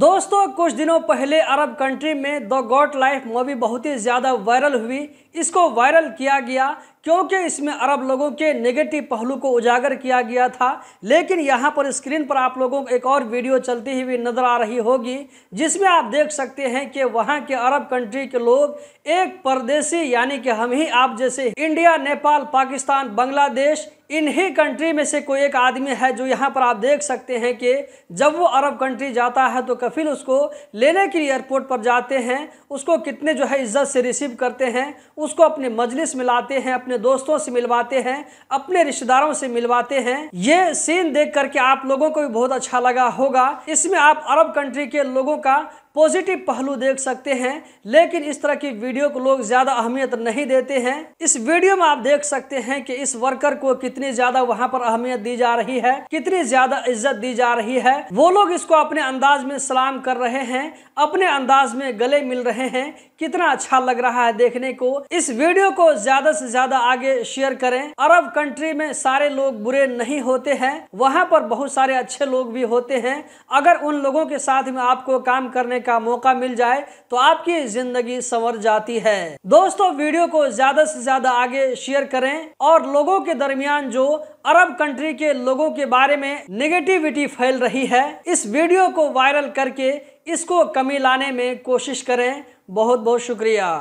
दोस्तों कुछ दिनों पहले अरब कंट्री में द गॉड लाइफ मूवी बहुत ही ज़्यादा वायरल हुई इसको वायरल किया गया क्योंकि इसमें अरब लोगों के नेगेटिव पहलू को उजागर किया गया था लेकिन यहाँ पर स्क्रीन पर आप लोगों को एक और वीडियो चलती हुई नज़र आ रही होगी जिसमें आप देख सकते हैं कि वहाँ के अरब कंट्री के लोग एक परदेसी यानी कि हम ही आप जैसे इंडिया नेपाल पाकिस्तान बांग्लादेश इन्हीं कंट्री में से कोई एक आदमी है जो यहाँ पर आप देख सकते हैं कि जब वो अरब कंट्री जाता है तो कफिल उसको लेने के लिए एयरपोर्ट पर जाते हैं उसको कितने जो है इज्जत से रिसीव करते हैं उसको अपने मजलिस में लाते हैं अपने अपने दोस्तों से मिलवाते हैं अपने रिश्तेदारों से मिलवाते हैं ये सीन देख करके आप लोगों को भी बहुत अच्छा लगा होगा इसमें आप अरब कंट्री के लोगों का पॉजिटिव पहलू देख सकते हैं लेकिन इस तरह की वीडियो को लोग ज़्यादा अहमियत नहीं देते हैं इस वीडियो में आप देख सकते हैं कि इस वर्कर को कितनी ज़्यादा वहाँ पर अहमियत दी जा रही है कितनी ज़्यादा इज्जत दी जा रही है वो लोग इसको अपने अंदाज में सलाम कर रहे हैं अपने अंदाज में गले मिल रहे हैं कितना अच्छा लग रहा है देखने को इस वीडियो को ज़्यादा से ज़्यादा आगे शेयर करें अरब कंट्री में सारे लोग बुरे नहीं होते हैं वहाँ पर बहुत सारे अच्छे लोग भी होते हैं अगर उन लोगों के साथ में आपको काम करने का मौका मिल जाए तो आपकी जिंदगी संवर जाती है दोस्तों वीडियो को ज्यादा से ज्यादा आगे शेयर करें और लोगों के दरमियान जो अरब कंट्री के लोगों के बारे में निगेटिविटी फैल रही है इस वीडियो को वायरल करके इसको कमी लाने में कोशिश करें बहुत बहुत शुक्रिया